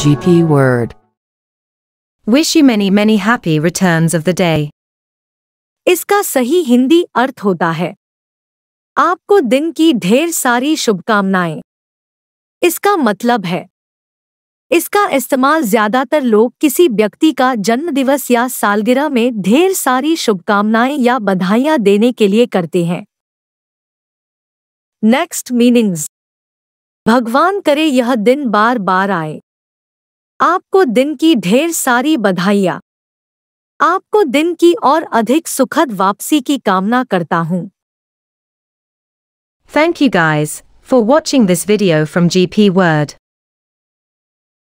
GP word. Wish you many many happy returns of the day. इसका सही हिंदी अर्थ होता है आपको दिन की ढेर सारी शुभकामनाएं इसका मतलब है इसका इस्तेमाल ज्यादातर लोग किसी व्यक्ति का जन्मदिवस या सालगिरह में ढेर सारी शुभकामनाएं या बधाइयां देने के लिए करते हैं नेक्स्ट मीनिंग्स भगवान करे यह दिन बार बार आए आपको दिन की ढेर सारी बधाइयाँ आपको दिन की और अधिक सुखद वापसी की कामना करता हूँ Thank you guys for watching this video from GP Word.